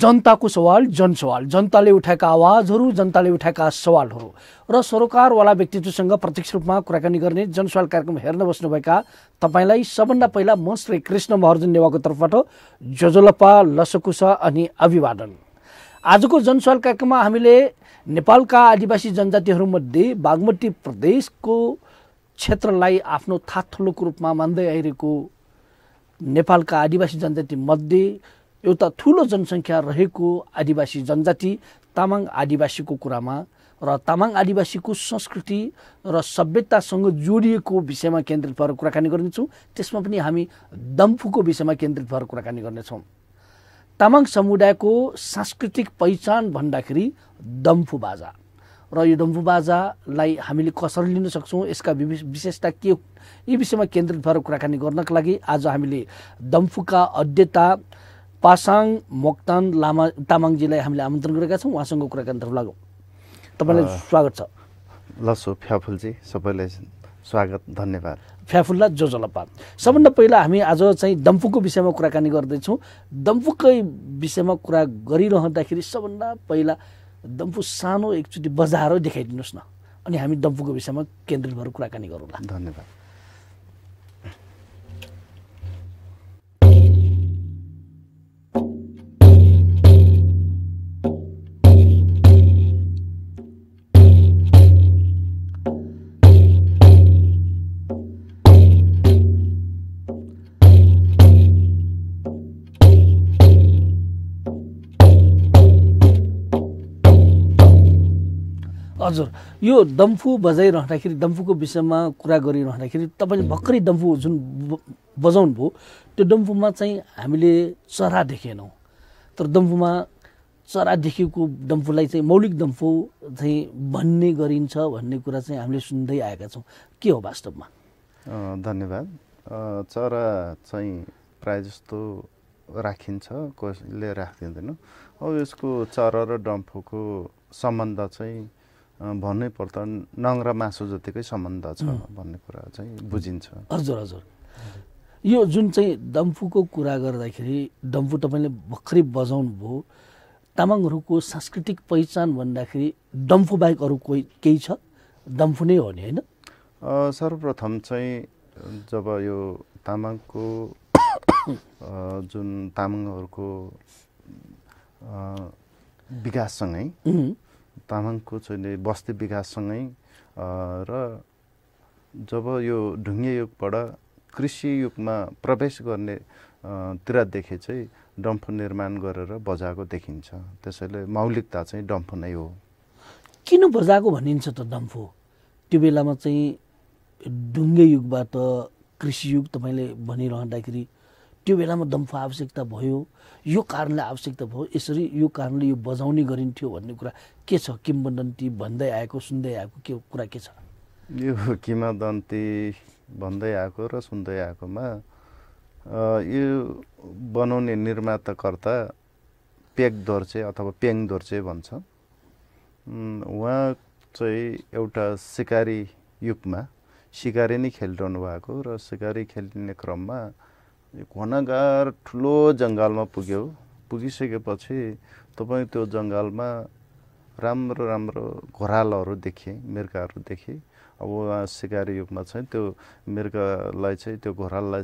जनताको सवाल जनसवाल जनताले उठाएका आवाजहरू जनताले उठाएका सवालहरू र सरोकारवाला व्यक्तित्वसँग प्रत्यक्ष रूपमा कुराकानी गर्ने जनसवाल कार्यक्रम हेर्न बस्नुभएका तपाईँलाई सबभन्दा पहिला म श्री कृष्ण महर्जन नेवाको तर्फबाट जोजोलपा लसकुस अनि अभिवादन आजको जनसवाल कार्यक्रममा हामीले नेपालका आदिवासी जनजातिहरूमध्ये बागमती प्रदेशको क्षेत्रलाई आफ्नो थाथुलोको रूपमा मान्दै आइरहेको नेपालका आदिवासी जनजातिमध्ये एउटा ठुलो जनसङ्ख्या रहेको आदिवासी जनजाति तामाङ आदिवासीको कुरामा र तामाङ आदिवासीको संस्कृति र सभ्यतासँग जोडिएको विषयमा केन्द्रित भएर कुराकानी गर्नेछौँ त्यसमा पनि हामी दम्फुको विषयमा केन्द्रित भएर कुराकानी गर्नेछौँ तामाङ समुदायको सांस्कृतिक पहिचान भन्दाखेरि दम्फु बाजा र यो डम्फु बाजालाई हामीले कसरी लिन सक्छौँ यसका विशेषता के यी विषयमा केन्द्रित भएर कुराकानी गर्नका लागि आज हामीले दम्फुका अध्ययता पासाङ मोक्तान लामा तामाङजीलाई हामीले आमन्त्रण गरेका छौँ कुराकानी कुराकानीतर्फ लागौँ तपाईँलाई स्वागत छ ल सो फ्याफुलजी सबैलाई स्वागत धन्यवाद फ्याफुल्ला जलपा सबभन्दा पहिला हामी आज चाहिँ दम्फुको विषयमा कुराकानी गर्दैछौँ दम्फुकै विषयमा कुरा गरिरहँदाखेरि सबभन्दा पहिला दम्फु सानो एकचोटि बजार देखाइदिनुहोस् न अनि हामी दम्फुको विषयमा केन्द्रित भएर कुराकानी गरौँला धन्यवाद हजुर यो डम्फु बजाइरहँदाखेरि डम्फुको विषयमा कुरा गरिरहँदाखेरि तपाईँले भर्खरै डम्फु जुन बजाउनु भयो त्यो डम्फुमा चाहिँ हामीले चरा देखेनौँ तर डम्फुमा चरा देखेको डम्फुलाई चाहिँ मौलिक डम्फु चाहिँ भन्ने गरिन्छ भन्ने कुरा चाहिँ हामीले सुन्दै आएका छौँ के हो वास्तवमा धन्यवाद चरा चाहिँ प्राय जस्तो राखिन्छ कसले राखिदिँदैन अब यसको चरा र डम्फुको सम्बन्ध चाहिँ भन्नै पर्दा नङ र मासु जतिकै सम्बन्ध छ भन्ने कुरा चाहिँ बुझिन्छ हजुर हजुर यो जुन चाहिँ डम्फुको कुरा गर्दाखेरि डम्फु तपाईँले भर्खरै बजाउनु भयो तामाङहरूको सांस्कृतिक पहिचान भन्दाखेरि डम्फु बाहेक अरू कोही केही छ डम्फु नै हो नि होइन सर्वप्रथम चाहिँ जब यो तामाङको जुन तामाङहरूको विकाससँगै तामाङको चाहिँ बस्ती विकाससँगै र जब यो ढुङ्गे युगबाट कृषि युगमा प्रवेश गर्ने तिरदेखि चाहिँ डम्फु निर्माण गरेर बजाएको देखिन्छ त्यसैले मौलिकता चाहिँ डम्फु नै हो किन बजाएको भनिन्छ त डम्फु त्यो बेलामा चाहिँ ढुङ्गे युगबाट कृषि युग तपाईँले भनिरहँदाखेरि त्यो बेलामा दम्फ आवश्यकता भयो यो कारणले आवश्यकता भयो यसरी यो कारणले यो बजाउने गरिन्थ्यो भन्ने कुरा के छ किम्बदन्ती भन्दै आएको सुन्दै आएको के कुरा के छ यो किम्बदन्ती भन्दै आएको र सुन्दै आएकोमा यो बनाउने निर्माताकर्ता पेक दोर्चे अथवा पेङ दोर्चे भन्छ उहाँ चाहिँ एउटा सिकारी युगमा सिकारी नै खेलिरहनु भएको र सिकारी खेलिने क्रममा घनागार ठुलो जङ्गलमा पुग्यो पुगिसकेपछि तपाईँ त्यो जङ्गलमा राम्रो राम्रो घोरालहरू देखेँ मिर्काहरू देखेँ अब उहाँ सिकारी युगमा चाहिँ त्यो मिर्कालाई चाहिँ त्यो घोराललाई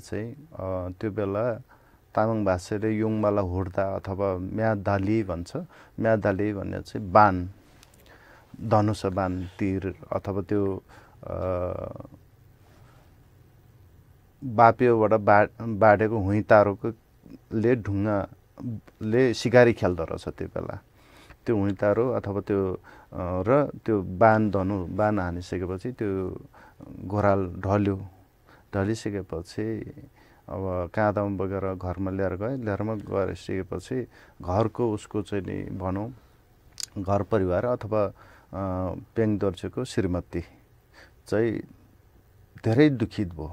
चाहिँ त्यो बेला तामाङ भाषाले युङमालाई हुर्दा अथवा म्यादाली भन्छ म्यादाली भन्ने चाहिँ बाण धनुष बाण तिर अथवा त्यो बाप्योबाट बा बाँडेको हुँ ले ढुङ्गाले सिकारी खेल्दो रहेछ त्यो बेला त्यो हुँ तारो अथवा त्यो र त्यो बान धनु बान हानिसकेपछि त्यो घोराल ढल्यो ढलिसकेपछि अब काँधमा बगेर घरमा ल्याएर गएँ ल्याएरमा गइसकेपछि घरको उसको चाहिँ नि भनौँ घर परिवार अथवा पेङ दर्जीको श्रीमती चाहिँ धेरै दुखित भयो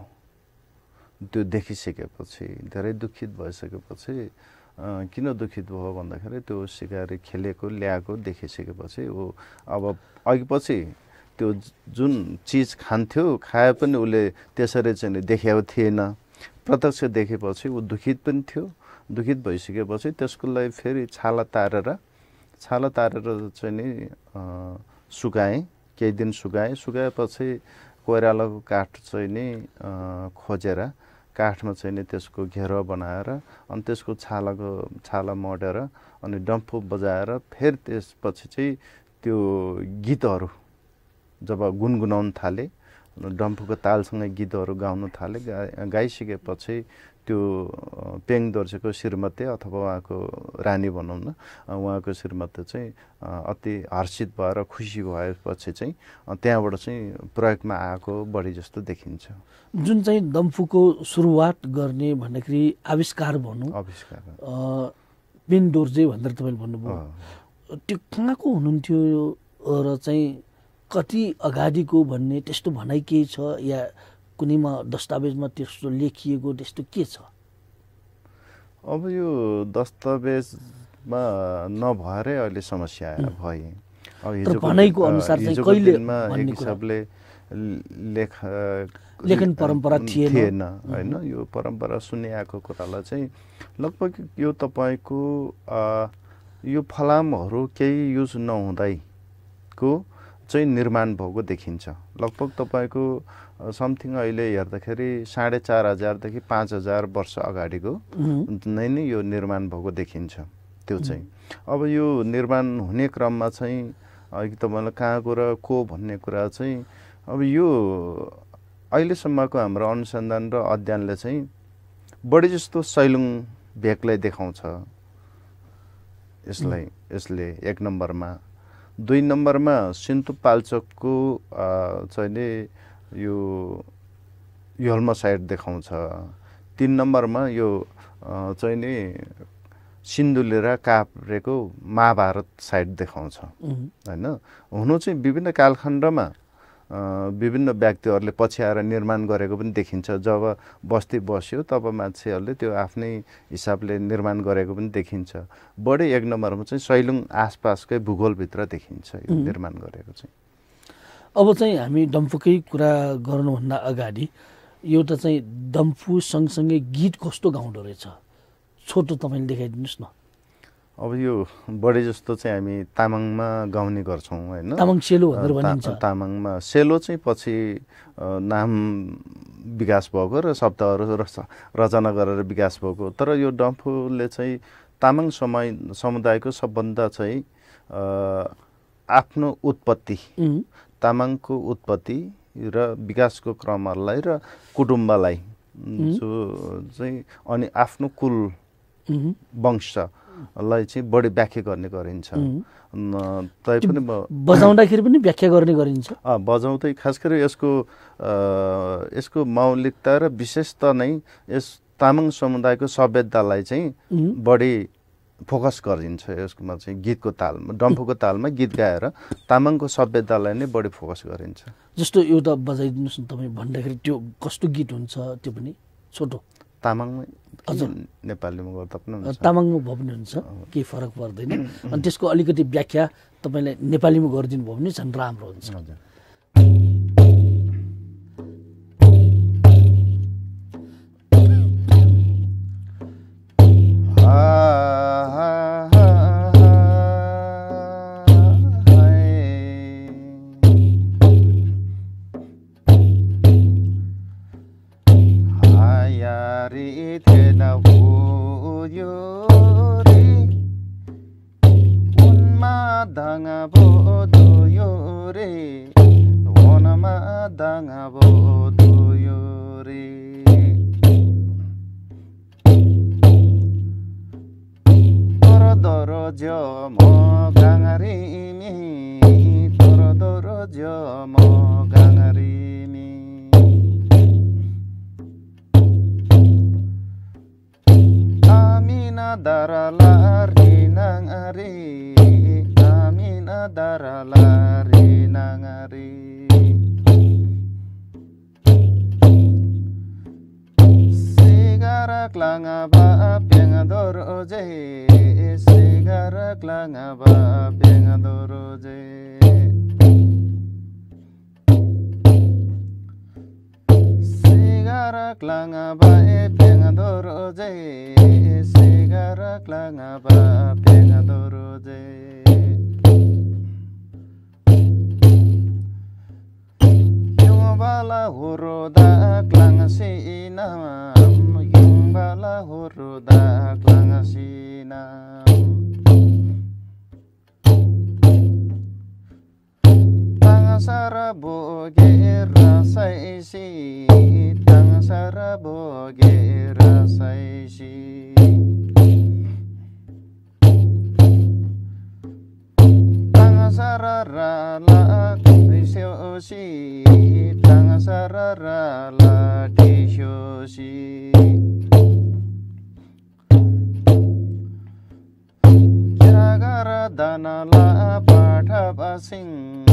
त्यो देखिसकेपछि धेरै दुखित भइसकेपछि किन दुखित भयो भन्दाखेरि त्यो सिकारी खेलेको ल्याएको देखिसकेपछि ऊ अब अघि पछि त्यो जुन चिज खान्थ्यो खाए पनि उसले त्यसरी चाहिँ देखेको थिएन प्रत्यक्ष देखेपछि ऊ दुखित पनि थियो दुखित भइसकेपछि त्यसको लागि फेरि छाला तारेर छाला तारेर चाहिँ नि सुकाएँ केही दिन सुकाएँ सुकाएपछि कोइरालोको काठ चाहिँ नि खोजेर काठमा चाहिँ नि त्यसको घेरो बनाएर अनि त्यसको छालाको छाला मोडेर अनि डम्फु बजाएर फेरि त्यसपछि चाहिँ त्यो गीतहरू जब गुनगुनाउन थालेँ डम्फुको तालसँगै गीतहरू गाउन थालेँ गा गाइसकेपछि त्यो पेङ दोर्जेको श्रीमती अथवा उहाँको रानी भनौँ न उहाँको श्रीमती चाहिँ अति हर्षित भएर खुसी भएपछि चाहिँ त्यहाँबाट चाहिँ प्रयोगमा आएको बढी जस्तो देखिन्छ जुन चाहिँ दम्फुको सुरुवात गर्ने भन्दाखेरि आविष्कार भनौँ आविष्कार पेन दोर्जे भनेर तपाईँले भन्नुभयो त्यो कहाँको हुनुहुन्थ्यो र चाहिँ कति अगाडिको भन्ने त्यस्तो भनाइ केही छ या कुनैमा दस्तावेजमा त्यस्तो लेखिएको त्यस्तो के छ अब यो दस्तावेजमा नभएरै अहिले समस्या भए भनाइको अनुसार हिसाबले लेख लेखन परम्परा थिएन होइन यो परम्परा सुन्ने आएको कुरालाई चाहिँ लगभग यो तपाईँको यो फलामहरू केही युज नहुँदैको चाहिँ निर्माण भएको देखिन्छ लगभग तपाईँको समथिङ अहिले हेर्दाखेरि साढे चार हजारदेखि पाँच हजार वर्ष अगाडिको नै नै यो निर्माण भएको देखिन्छ त्यो चाहिँ अब यो निर्माण हुने क्रममा चाहिँ अघि तपाईँलाई कहाँको र को भन्ने कुरा चाहिँ अब यो अहिलेसम्मको हाम्रो अनुसन्धान र अध्ययनले चाहिँ बढी जस्तो सैलुङ भेकलाई देखाउँछ यसलाई यसले एक नम्बरमा दुई नम्बरमा सिन्तु पाल्चोकको चाहिँ यो साइड देखाउँछ तिन नम्बरमा यो चाहिँ नि सिन्धुले र महाभारत साइड देखाउँछ होइन हुनु चाहिँ विभिन्न कालखण्डमा विभिन्न व्यक्तिहरूले पछि आएर निर्माण गरेको पनि देखिन्छ जब बस्ती बस्यो तब मान्छेहरूले त्यो आफ्नै हिसाबले निर्माण गरेको पनि देखिन्छ बढी एक नम्बरमा चाहिँ सैलुङ आसपासकै भूगोलभित्र देखिन्छ यो निर्माण गरेको चाहिँ अब चाहिँ हामी डम्फुकै कुरा गर्नुभन्दा अगाडि एउटा चाहिँ डम्फु सँगसँगै गीत कस्तो गाउँदो रहेछ छोटो तपाईँले देखाइदिनुहोस् न अब यो बढी जस्तो चाहिँ हामी तामाङमा गाउने गर्छौँ होइन तामाङ सेलो भनेर भनिन्छ तामाङमा सेलो चाहिँ पछि नाम विकास भएको र शब्दहरू रचना गरेर विकास भएको तर यो डम्फुले चाहिँ तामाङ समय समुदायको सबभन्दा चाहिँ आफ्नो उत्पत्ति तामाङको उत्पत्ति र विकासको क्रमहरूलाई र कुटुम्बलाई जो चाहिँ अनि आफ्नो कुल वंशलाई चाहिँ बढी व्याख्या गर्ने गरिन्छ तैपनि बजाउँदाखेरि पनि व्याख्या गर्ने गरिन्छ बजाउँदै खास गरी यसको यसको मौलिकता र विशेषता नै यस तामाङ समुदायको सभ्यतालाई चाहिँ बढी फोकस गरिन्छ यसमा चाहिँ गीतको तालमा डम्फुको तालमा गीत गाएर तामाङको सभ्यतालाई नै बढी फोकस गरिन्छ जस्तो एउटा बजाइदिनुहोस् न तपाईँ भन्दाखेरि त्यो कस्तो गीत हुन्छ त्यो पनि छोटो तामाङमै हजुर नेपालीमा गर्दा पनि तामाङमा भयो भने हुन्छ केही फरक पर्दैन अनि त्यसको अलिकति व्याख्या तपाईँले नेपालीमा गरिदिनु भयो भने झन् राम्रो हुन्छ हजुर bap yang doro je sigara klanga bap yang doro je sigara klanga bap yang doro je sigara klanga bap yang doro je bala huru da klang si nama bala huru hurudak langasina Tangasarabo gera saisi Tangasarabo gera saisi Tangasarara la kisoshi Tangasarara la kisoshi dana la pada basing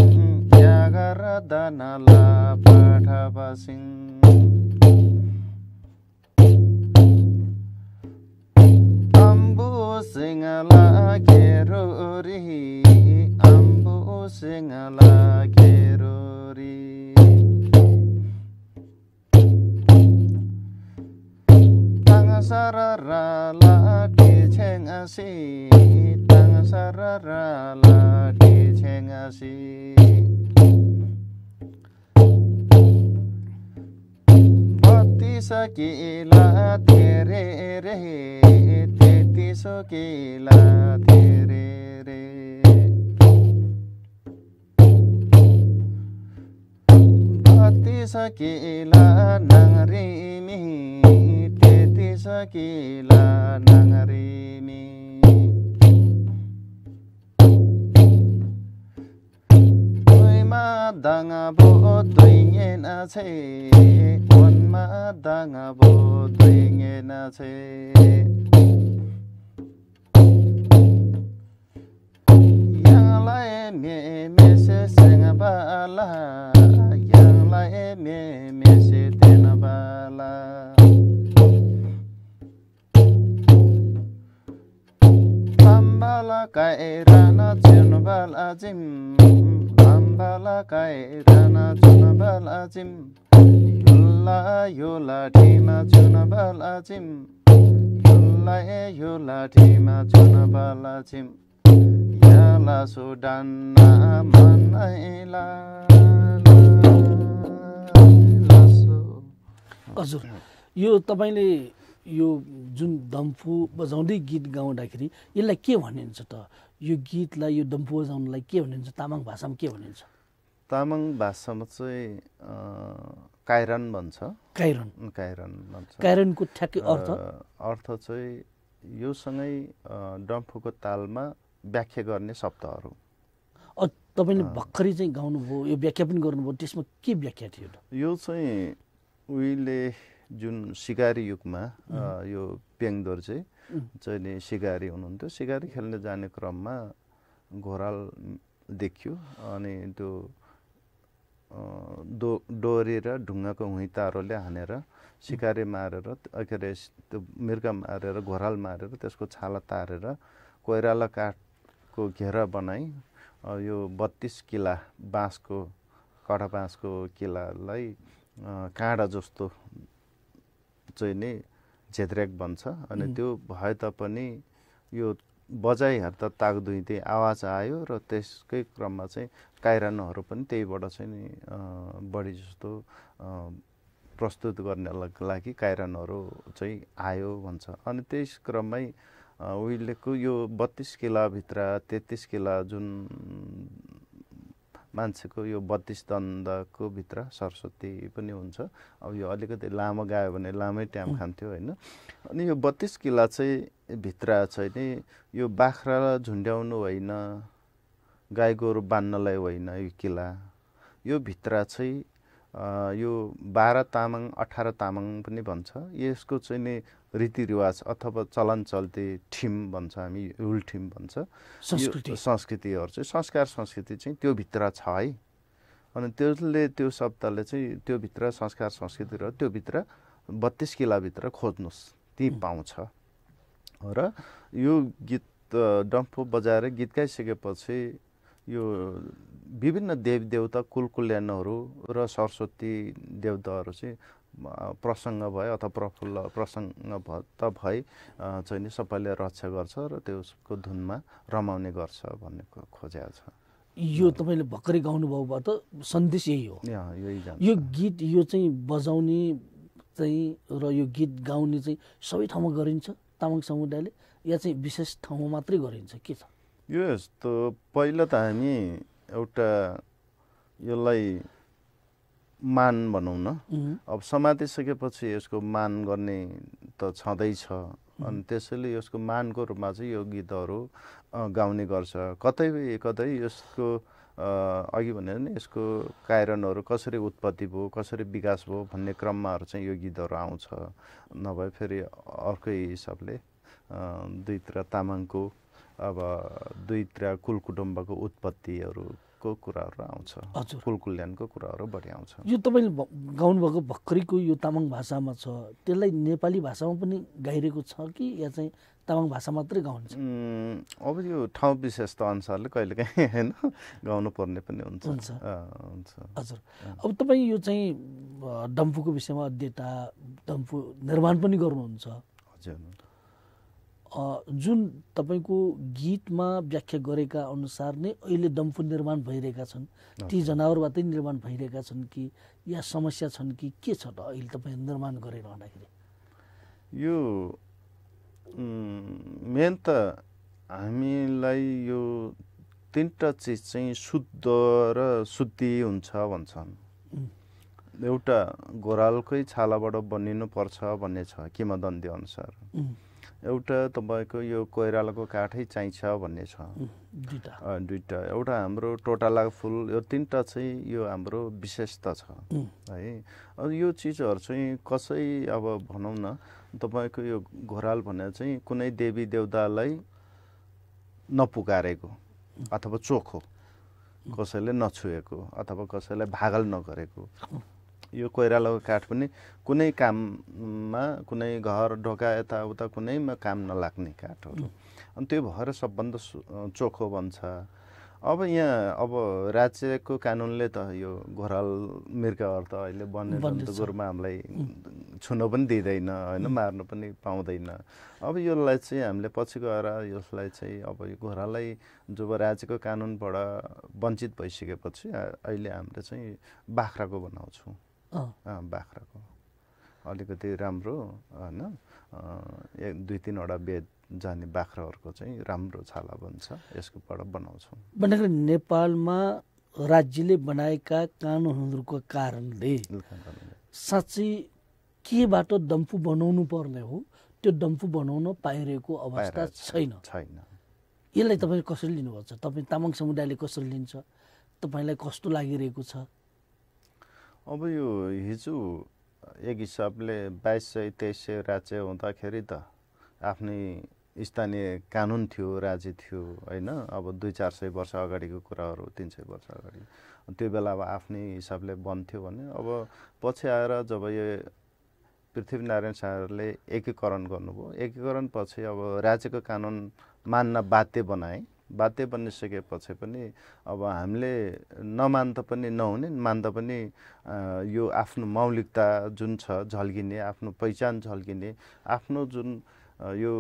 jagar dana la pada basing ambu singala keruri ambu singala keruri tangasara la kecheng asih sararala di chengasi bhakti sakila tere re teti sokila tere re bhakti sakila nang re mi teti sakila nang re ma danga bo tui nghe na se Buồn ma danga bo tui nghe na se Yang lai mẹ mẹ se sang ba la Yang lai mẹ mẹ se tên ba la ba Pambala kai rana ba la jim हजुर यो तपाईँले यो जुन दम्फु बजाउँदै गीत गाउँदाखेरि यसलाई के भनिन्छ त यो गीतलाई यो डम्फु बजाउनलाई के भनिन्छ तामाङ भाषामा के भनिन्छ तामाङ भाषामा चाहिँ कायरन भन्छ कायरन कायरन भन्छ कायरनको ठ्याक्कै अर्थ अर्थ चाहिँ योसँगै डम्फुको तालमा व्याख्या गर्ने शब्दहरू तपाईँले भर्खरै चाहिँ गाउनुभयो यो व्याख्या पनि गर्नुभयो त्यसमा के व्याख्या थियो यो चाहिँ उहिले जुन सिकारी युगमा यो प्याङ्दोर चाहिँ नि सिकारी हुनुहुन्थ्यो सिकारी खेल्न जाने क्रममा घोराल देखियो अनि त्यो डो डोरेर ढुङ्गाको हुँतारोले हानेर सिकारे मारेर के अरे त्यो मिर्गा मारेर घोराल मारेर त्यसको छाला तारेर कोइराला काठको घेरा बनाई यो बत्तिस किला बाँसको कडा बाँसको किलालाई काँडा जस्तो चाहिँ नै झेद्रेक बन्छ अनि त्यो भए तापनि यो बजाइ हेर्दा ताक दुई आवाज आयो र त्यसकै क्रममा चाहिँ कायरानहरू पनि त्यहीबाट चाहिँ बढी जस्तो प्रस्तुत गर्ने लागि कायरानहरू चाहिँ आयो भन्छ अनि त्यस क्रममै उहिलेको यो बत्तिस किलाभित्र तेत्तिस किला जुन मान्छेको यो बत्तिस दण्डको भित्र सरस्वती पनि हुन्छ अब यो अलिकति लामो गायो भने लामै ट्याम खान्थ्यो होइन अनि यो बत्तिस किला चाहिँ भित्र चाहिँ नि यो बाख्रालाई झुन्ड्याउनु होइन गाई गोरु बान्नलाई होइन यो किला यो भित्र चाहिँ यो बाह्र तामाङ अठार तामाङ पनि भन्छ यसको चाहिँ नि रीतिरिवाज अथवा चलन चल्ती ठिम भन्छ हामी रुल ठिम भन्छ संस्कृति संस्कृतिहरू चाहिँ संस्कार संस्कृति चाहिँ त्यो भित्र छ है अनि त्यसले त्यो शब्दले चाहिँ त्यो भित्र संस्कार संस्कृति र त्यो त्योभित्र बत्तिस किलाभित्र खोज्नुहोस् ती पाउँछ र यो गीत डम्फो बजाएर गीत गाइसकेपछि यो विभिन्न देवदेवता कुलकुल्याणहरू र सरस्वती देवताहरू चाहिँ प्रसङ्ग भए अथवा प्रफुल्ल प्रसङ्ग त भए चाहिँ नि सबैले रक्षा गर्छ र त्यसको धुनमा रमाउने गर्छ भन्ने खोजेको छ यो तपाईँले भर्खरै गाउनुभयो भए त सन्देश यही हो यही यो गीत यो चाहिँ बजाउने चाहिँ र यो गीत गाउने चाहिँ सबै ठाउँमा गरिन्छ तामाङ समुदायले या चाहिँ विशेष ठाउँमा मात्रै गरिन्छ के छ यो यस्तो पहिला त हामी एउटा यसलाई मान भनौँ न अब समातिसकेपछि यसको मान गर्ने त छँदैछ अनि त्यसैले यसको मानको रूपमा चाहिँ यो गीतहरू गाउने गर्छ कतै कतै यसको अघि भने नि यसको कारणहरू कसरी उत्पत्ति भयो कसरी विकास भयो भन्ने क्रममाहरू चाहिँ यो गीतहरू आउँछ नभए फेरि अर्कै हिसाबले दुईतिर तामाङको अब दुई त्रिया कुल कुटुम्बको उत्पत्तिहरूको कुराहरू आउँछ हजुर कुल कुल्याणको कुराहरू बढी आउँछ यो तपाईँले गाउनुभएको भर्खरैको यो तामाङ भाषामा छ त्यसलाई नेपाली भाषामा पनि गाइरहेको छ कि या चाहिँ तामाङ भाषा मात्रै गाउँछ अब यो ठाउँ विशेषता अनुसारले कहिलेकाहीँ होइन गाउनु पर्ने पनि हुन्छ हुन्छ हजुर अब तपाईँ यो चाहिँ डम्फूको विषयमा अध्ययता डम्फू निर्माण पनि गर्नुहुन्छ हजुर जुन तपाईँको गीतमा व्याख्या गरेका अनुसार नै अहिले दम्फु निर्माण भइरहेका छन् ती जनावरबाटै निर्माण भइरहेका छन् कि या समस्या छन् कि के छ त अहिले तपाईँ निर्माण गरिरहँदाखेरि यो मेन त हामीलाई यो तिनवटा चिज चाहिँ शुद्ध र शुद्धि हुन्छ भन्छन् एउटा गोरालकै छालाबाट बनिनुपर्छ भन्ने छ किमदन्ती अनुसार एउटा तपाईँको यो कोइरालाको काठै चाहिन्छ भन्ने छ दुईवटा एउटा हाम्रो टोटाला फुल यो तिनवटा चाहिँ यो हाम्रो विशेषता छ है अब यो चिजहरू चाहिँ कसै अब भनौँ न तपाईँको यो घोराल भने चाहिँ कुनै देवी देवतालाई नपुकारेको अथवा चोखो कसैले नछुएको अथवा कसैलाई भागल नगरेको यो कोइरालोको काठ पनि कुनै काममा कुनै घर ढोका यताउता कुनैमा काम नलाग्ने काठहरू अनि त्यो भएर सबभन्दा चोखो बन्छ अब यहाँ अब राज्यको कानुनले त यो घोराल मृगहरू त अहिले बन्ने गोरुमा हामीलाई छुन पनि दिँदैन होइन मार्नु पनि पाउँदैन अब यसलाई चाहिँ हामीले पछि गएर यसलाई चाहिँ अब यो घोरालाई जब राज्यको कानुनबाट वञ्चित भइसकेपछि अहिले हामीले चाहिँ बाख्राको बनाउँछौँ बाख्राको अलिकति राम्रो होइन एक दुई तिनवटा बेद जाने बाख्राहरूको चाहिँ राम्रो छाला बन्छ यसकोबाट बनाउँछौँ भन्दाखेरि नेपालमा राज्यले बनाएका कानुनहरूको कारणले साँच्चै बाटो डम्फु बनाउनु पर्ने हो त्यो डम्फु बनाउन पाइरहेको अवस्था छैन छैन यसलाई तपाईँ कसरी लिनुभएको छ तपाईँ तामाङ समुदायले कसरी लिन्छ तपाईँलाई कस्तो लागिरहेको छ अब यो हिजो एक हिसाबले बाइस सय तेइस सय राज्य हुँदाखेरि त आफ्नै स्थानीय कानुन थियो राज्य थियो होइन अब दुई चार सय वर्ष अगाडिको कुराहरू तिन सय वर्ष अगाडि त्यो बेला अब आफ्नै हिसाबले बन्थ्यो भने अब पछि आएर जब यो पृथ्वीनारायण शाहले एकीकरण गर्नुभयो एकीकरण पछि अब राज्यको कानुन मान्न बाध्य बनाए बाध्य बनिसकेपछि पनि अब हामीले नमान्दा पनि नहुने मान्दा पनि यो आफ्नो मौलिकता जुन छ झल्किने आफ्नो पहिचान झल्किने आफ्नो जुन यो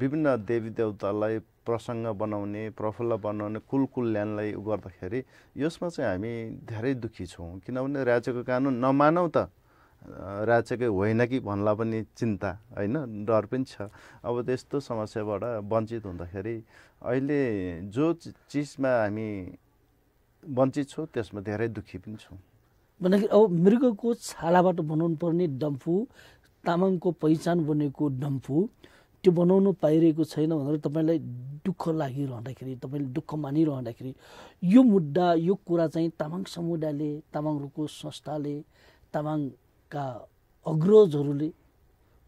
विभिन्न देवी देवतालाई प्रसङ्ग बनाउने प्रफुल्ल बनाउने कुल कल्याणलाई गर्दाखेरि यसमा चाहिँ हामी धेरै दुःखी छौँ किनभने राज्यको कानुन नमानौँ त राज्यकै होइन कि भन्ला पनि चिन्ता होइन डर पनि छ अब त्यस्तो समस्याबाट वञ्चित हुँदाखेरि अहिले जो चिजमा हामी वञ्चित छौँ त्यसमा धेरै दुःखी पनि छौँ भन्दाखेरि अब मृगको छालाबाट बनाउनु पर्ने डम्फु तामाङको पहिचान बनेको डम्फु त्यो बनाउनु पाइरहेको छैन भनेर तपाईँलाई दुःख लागिरहँदाखेरि तपाईँले दुःख मानिरहँदाखेरि यो मुद्दा यो कुरा चाहिँ तामाङ समुदायले तामाङहरूको संस्थाले तामाङ का अग्रजहरूले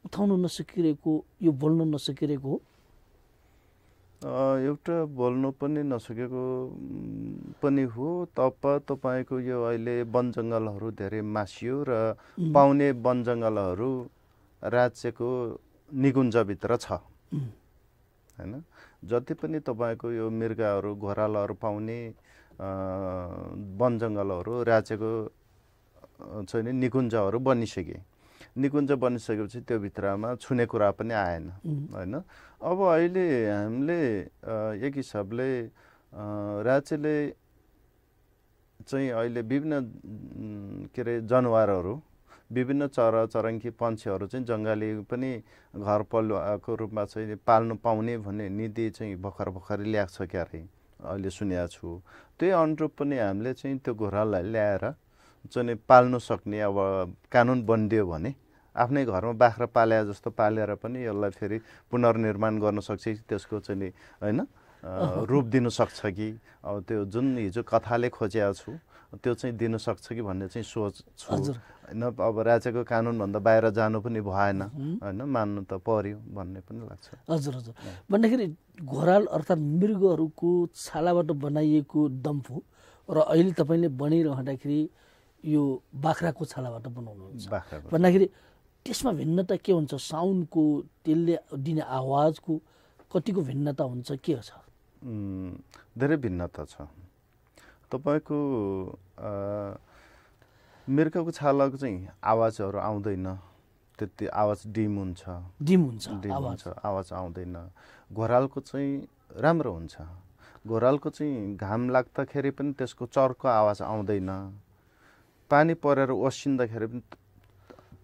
उठाउन नसकिरहेको यो बोल्न नसकिरहेको हो एउटा बोल्नु पनि नसकेको पनि हो तप तपाईँको यो अहिले वनजङ्गलहरू धेरै मासियो र पाउने वनजङ्गलहरू राज्यको निकुञ्जभित्र छ होइन जति पनि तपाईँको यो मृगहरू घोरालाहरू पाउने वनजङ्गलहरू राज्यको चाहिँ नि निकुञ्जहरू बनिसके निकुञ्ज बनिसकेपछि त्यो भित्रमा छुने कुरा पनि आएन होइन अब अहिले हामीले एक हिसाबले राज्यले चाहिँ अहिले विभिन्न के अरे जनावरहरू विभिन्न चरा चरङ्की पन्छीहरू चाहिँ जङ्गली पनि घर पलुवाको रूपमा चाहिँ पाल्नु पाउने भन्ने नीति चाहिँ भर्खर भर्खरै ल्याएको छ क्यारे अहिले सुनेको छु त्यही अनुरूप पनि हामीले चाहिँ त्यो घोरालाई ल्याएर चाहिँ पाल्नु सक्ने अब कानुन बनिदियो भने आफ्नै घरमा बाख्रा पाले जस्तो पालेर पनि यसलाई फेरि पुनर्निर्माण गर्न सक्छ कि त्यसको चाहिँ होइन रूप सक्छ कि अब त्यो जुन हिजो कथाले खोजेको छु त्यो चाहिँ सक्छ कि भन्ने चाहिँ सोच छु होइन अब राज्यको कानुनभन्दा बाहिर जानु पनि भएन होइन मान्नु त पर्यो भन्ने पनि लाग्छ हजुर हजुर भन्दाखेरि घोराल अर्थात् मृगहरूको छालाबाट बनाइएको डम्फु र अहिले तपाईँले बनिरहँदाखेरि यो बाख्राको छालाबाट बनाउनुहुन्छ भन्दाखेरि त्यसमा भिन्नता के हुन्छ साउन्डको त्यसले दिने आवाजको कतिको भिन्नता हुन्छ के छ धेरै भिन्नता छ तपाईँको मिर्काको छालाको चाहिँ आवाजहरू आउँदैन त्यति आवाज डिम हुन्छ डिम हुन्छ डिम हुन्छ आवाज आउँदैन घोरालको चाहिँ राम्रो हुन्छ घोरालको चाहिँ घाम लाग्दाखेरि पनि त्यसको चर्को आवाज आउँदैन पानी परेर ओसिँदाखेरि पनि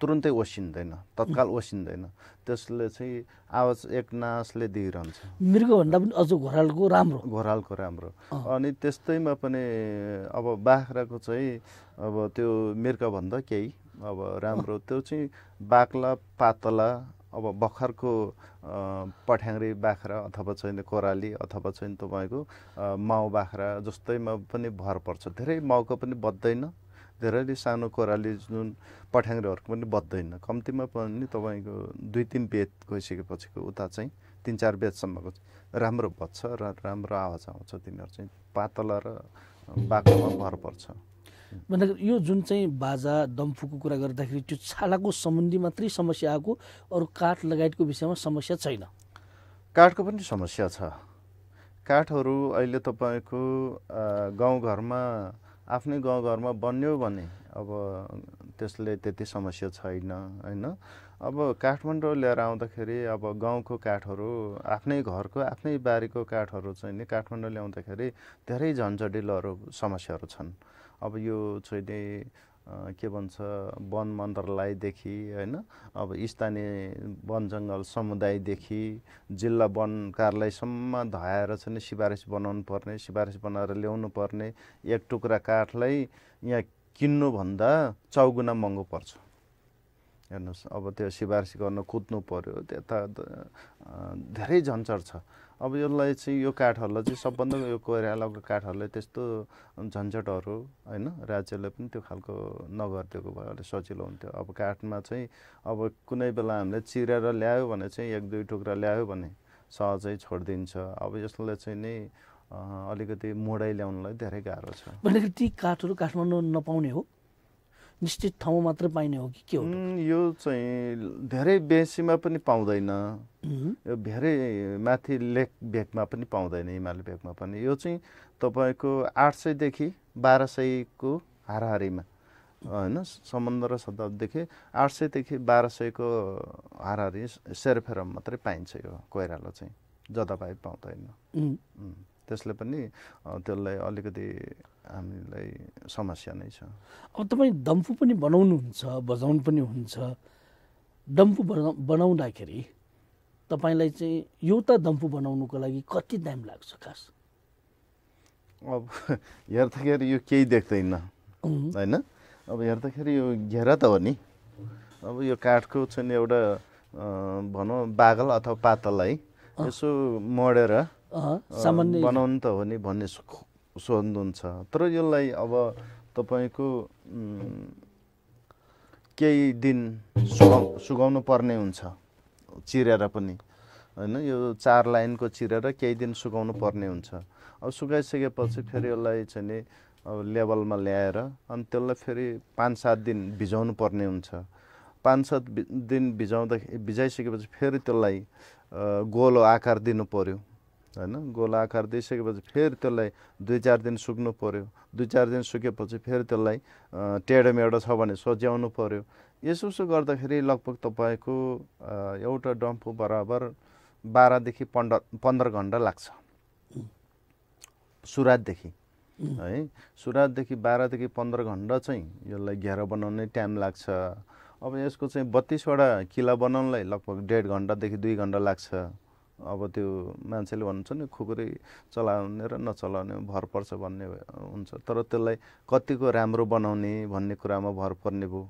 तुरुन्तै ओसिँदैन तत्काल ओसिँदैन त्यसले चाहिँ आवाज एक नासले दिइरहन्छ मृगभन्दा पनि अझ घोरालको राम्रो घोरालको राम्रो अनि त्यस्तैमा पनि अब बाख्राको चाहिँ अब त्यो मृगभन्दा केही अब राम्रो त्यो चाहिँ बाक्ला पातला अब भर्खरको पठ्याङ्ग्री बाख्रा अथवा चाहिँ कोराली अथवा चाहिँ तपाईँको माउ बाख्रा जस्तैमा पनि भर पर्छ धेरै माउको पनि बद्दैन धेरैले सानो कोराले जुन पठ्याङ्ग्रेहरूको पनि बद्दैन कम्तीमा पनि तपाईँको दुई तिन बेत गइसकेपछिको उता चाहिँ तिन चार बेतसम्मको राम्रो बज्छ र राम्रो आवाज आउँछ तिनीहरू चाहिँ पातला र बाख्रोमा भर पर्छ भन्दाखेरि यो जुन चाहिँ बाजा दम्फूको कुरा गर्दाखेरि त्यो छालाको सम्बन्धी मात्रै समस्या आएको अरू काठ लगायतको विषयमा समस्या छैन काठको पनि समस्या छ काठहरू अहिले तपाईँको गाउँघरमा आफ्नै गाउँ घरमा बन्यो भने अब त्यसले त्यति समस्या छैन होइन अब काठमाडौँ ल्याएर आउँदाखेरि अब गाउँको काठहरू आफ्नै घरको आफ्नै बारीको काठहरू चाहिँ नि काठमाडौँ ल्याउँदाखेरि धेरै झन्झटिलोहरू समस्याहरू छन् अब यो चाहिँ नि के भन्छ वन मन्त्रालयदेखि होइन अब स्थानीय वन जङ्गल समुदायदेखि जिल्ला वन कार्यालयसम्म धाएर चाहिँ सिफारिस बनाउनु पर्ने सिफारिस बनाएर ल्याउनु पर्ने एक टुक्रा काठलाई यहाँ किन्नुभन्दा चौगुना महँगो पर्छ हेर्नुहोस् अब त्यो सिफारिस गर्न कुद्नु पऱ्यो त्यता धेरै झन्झर छ अब यसलाई चाहिँ यो काठहरूलाई चाहिँ सबभन्दा यो कोइरालाको काठहरूलाई त्यस्तो झन्झटहरू होइन राज्यले पनि त्यो खालको नगरिदिएको भयो अलिक सजिलो हुन्थ्यो अब काठमा चाहिँ अब कुनै बेला हामीले चिरेर ल्यायो भने चाहिँ एक दुई टुक्रा ल्यायो भने सहजै छोडिदिन्छ अब यसलाई चाहिँ नै अलिकति मोडाइ ल्याउनलाई धेरै गाह्रो छ ती काठहरू काठमाडौँ नपाउने हो निश्चित ठाउँ मात्रै पाइने हो कि के हो यो चाहिँ धेरै बेसीमा पनि पाउँदैन यो धेरै माथि लेक भेकमा पनि पाउँदैन हिमालय भेगमा पनि यो चाहिँ तपाईँको आठ सयदेखि बाह्र सयको हाराहारीमा होइन समुद्र र शताब्दीदेखि आठ सयदेखि बाह्र सयको हाराहारी सेरफेरम मात्रै पाइन्छ यो कोइरालो चाहिँ जताभावी पाउँदैन त्यसले पनि त्यसलाई अलिकति हामीलाई समस्या नै छ अब तपाईँ डम्फु पनि बनाउनुहुन्छ बजाउनु पनि हुन्छ डम्फु बना बनाउँदाखेरि तपाईँलाई चाहिँ एउटा डम्फु बनाउनुको लागि कति टाइम लाग्छ खास अब हेर्दाखेरि यो केही देख्दैन होइन अब हेर्दाखेरि यो घेरा त हो नि अब यो काठको चाहिँ एउटा भनौँ बागल अथवा पातललाई यसो मोडेर सामान्य बनाउनु त हो नि भन्ने हुन्छ तर यसलाई अब तपाईँको केही दिन सुगा सुगाउनु पर्ने हुन्छ चिरेर पनि होइन यो चार लाइनको चिरेर केही दिन सुकाउनु पर्ने हुन्छ अब सुकाइसकेपछि फेरि यसलाई चाहिँ नि अब लेभलमा ल्याएर अनि त्यसलाई फेरि पाँच सात दिन भिजाउनु पर्ने हुन्छ पाँच सात दिन भिजाउँदाखेरि भिजाइसकेपछि फेरि त्यसलाई गोलो आकार दिनु पऱ्यो होइन गोला आकार दिइसकेपछि फेरि त्यसलाई दुई चार दिन सुक्नु पऱ्यो दुई चार दिन सुकेपछि फेरि त्यसलाई टेढो मेढो छ भने सोच्याउनु पऱ्यो यसो उसो गर्दाखेरि लगभग तपाईँको एउटा डम्फु बराबर बाह्रदेखि पन्ध्र पन्ध्र घन्टा लाग्छ सुरातदेखि है सुरातदेखि बाह्रदेखि पन्ध्र घन्टा चाहिँ यसलाई घेरा बनाउने टाइम लाग्छ अब यसको चाहिँ बत्तिसवटा किला बनाउनलाई लगभग डेढ घन्टादेखि दुई घन्टा लाग्छ अब त्यो मान्छेले भन्छ नि खुकुरी चलाउने र नचलाउने भर पर्छ भन्ने हुन्छ तर त्यसलाई कतिको राम्रो बनाउने भन्ने कुरामा भर पर्ने भयो